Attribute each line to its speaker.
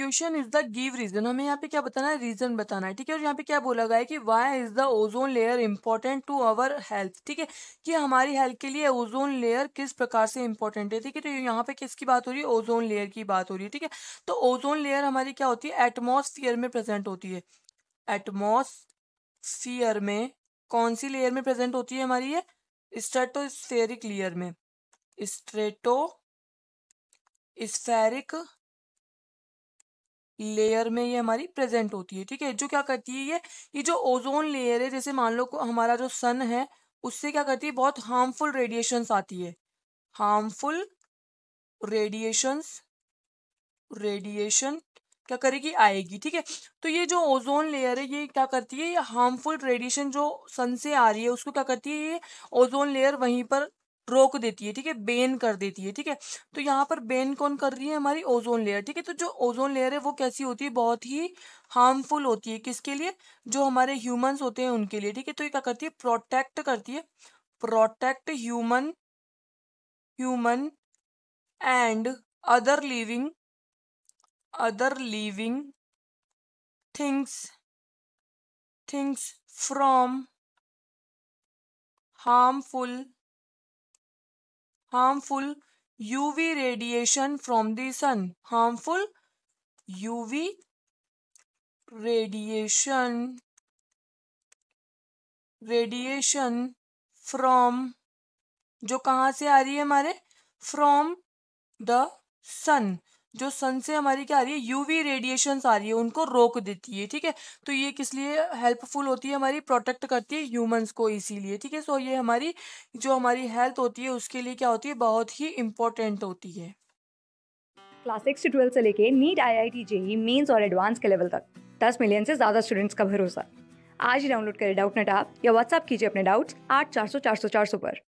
Speaker 1: question is the give reason हमें यहाँ पे क्या बताना है रीजन बताना है ठीक है और यहाँ पे क्या बोला गया है कि why is the ozone layer important to our health ठीक है कि हमारी हेल्थ के लिए ओजोन लेयर किस प्रकार से इंपॉर्टेंट है ठीक है तो यहाँ पे किसकी बात हो रही है ओजोन लेयर की बात हो रही है ठीक है तो ओजोन लेयर हमारी क्या होती है एटमोसफियर में प्रेजेंट होती है एटमोसफियर में कौन सी लेयर में प्रेजेंट होती है हमारी ये स्ट्रेटोस्फेरिक लेयर में स्ट्रेटो स्फेरिक लेयर में ये हमारी प्रेजेंट होती है ठीक है जो क्या करती है ये ये जो ओजोन लेयर है जैसे मान लो हमारा जो सन है उससे क्या करती है बहुत हार्मफुल रेडिएशंस आती है हार्मफुल रेडिएशंस रेडिएशन क्या करेगी आएगी ठीक है तो ये जो ओजोन लेयर है ये क्या करती है ये हार्मफुल रेडिएशन जो सन से आ रही है उसको क्या करती है ये ओजोन लेयर वहीं पर रोक देती है ठीक है बेन कर देती है ठीक है तो यहाँ पर बेन कौन कर रही है हमारी ओजोन लेयर ठीक है तो जो ओजोन लेयर है वो कैसी होती है बहुत ही हार्मफुल होती है किसके लिए जो हमारे ह्यूमंस होते हैं उनके लिए ठीक है तो ये क्या करती है प्रोटेक्ट करती है protect human human and other living other living things things from harmful harmful uv radiation from the sun harmful uv radiation radiation from जो कहाँ से आ रही है हमारे फ्रॉम द सन जो सन से हमारी क्या आ रही है यूवी रेडिएशन आ रही है उनको रोक देती है ठीक है तो ये किस लिए हेल्पफुल होती है हमारी प्रोटेक्ट करती है ह्यूमंस को इसीलिए ठीक है सो ये हमारी जो हमारी हेल्थ होती है उसके लिए क्या होती है बहुत ही इंपॉर्टेंट होती है
Speaker 2: क्लास सिक्स से ट्वेल्थ से लेके NEET I I T JEE Mains और एडवांस के लेवल तक दस मिलियन से ज़्यादा स्टूडेंट्स का भरोसा आज ही डाउनलोड करें डाउट नेट आप या व्हाट्सअप कीजिए अपने डाउट्स आठ चार सौ चार सौ चार सौ पर